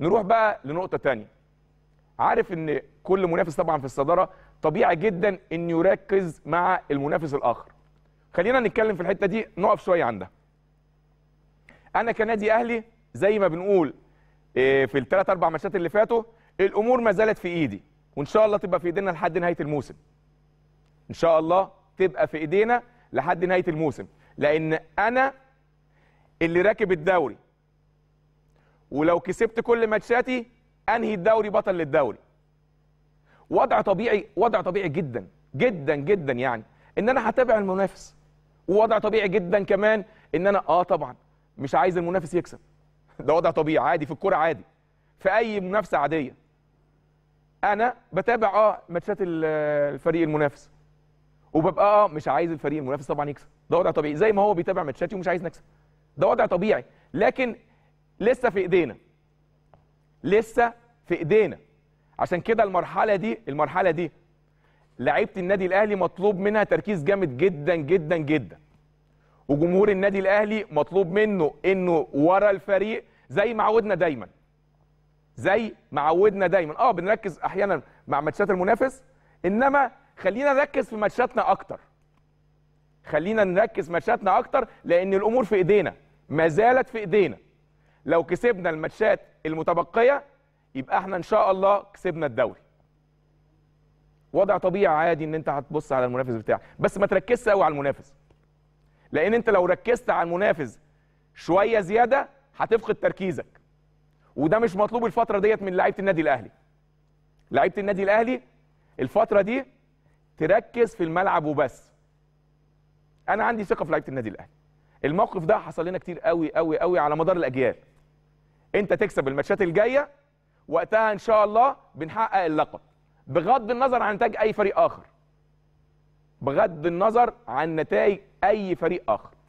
نروح بقى لنقطه تانية عارف ان كل منافس طبعا في الصداره طبيعي جدا ان يركز مع المنافس الاخر خلينا نتكلم في الحته دي نقف شويه عندها انا كنادي اهلي زي ما بنقول آه، في الثلاث اربع ماتشات اللي فاتوا الامور ما زالت في ايدي وان شاء الله تبقى في ايدينا لحد نهايه الموسم ان شاء الله تبقى في ايدينا لحد نهايه الموسم لان انا اللي راكب الدوري ولو كسبت كل ماتشاتي انهي الدوري بطل للدوري وضع طبيعي وضع طبيعي جدا جدا جدا يعني ان انا هتابع المنافس ووضع طبيعي جدا كمان ان انا اه طبعا مش عايز المنافس يكسب ده وضع طبيعي عادي في الكوره عادي في اي منافسه عاديه انا بتابع اه ماتشات الفريق المنافس وببقى اه مش عايز الفريق المنافس طبعا يكسب ده وضع طبيعي زي ما هو بيتابع ماتشاتي ومش عايز نكسب ده وضع طبيعي لكن لسه في ايدينا لسه في ايدينا عشان كده المرحله دي المرحله دي لعيبه النادي الاهلي مطلوب منها تركيز جامد جدا جدا جدا وجمهور النادي الاهلي مطلوب منه انه ورا الفريق زي ما عودنا دايما زي ما عودنا دايما اه بنركز احيانا مع ماتشات المنافس انما خلينا نركز في ماتشاتنا اكتر خلينا نركز ماتشاتنا اكتر لان الامور في ايدينا ما زالت في ايدينا لو كسبنا الماتشات المتبقيه يبقى احنا ان شاء الله كسبنا الدوري وضع طبيعي عادي ان انت هتبص على المنافس بتاعك بس ما تركزش قوي على المنافس لان انت لو ركزت على المنافس شويه زياده هتفقد تركيزك وده مش مطلوب الفتره ديت من لعيبه النادي الاهلي لعيبه النادي الاهلي الفتره دي تركز في الملعب وبس انا عندي ثقه في لعيبه النادي الاهلي الموقف ده حصل لنا كتير قوي قوي قوي على مدار الاجيال انت تكسب الماتشات الجايه وقتها ان شاء الله بنحقق اللقب بغض النظر عن نتائج اي فريق اخر بغض النظر عن نتائج اي فريق اخر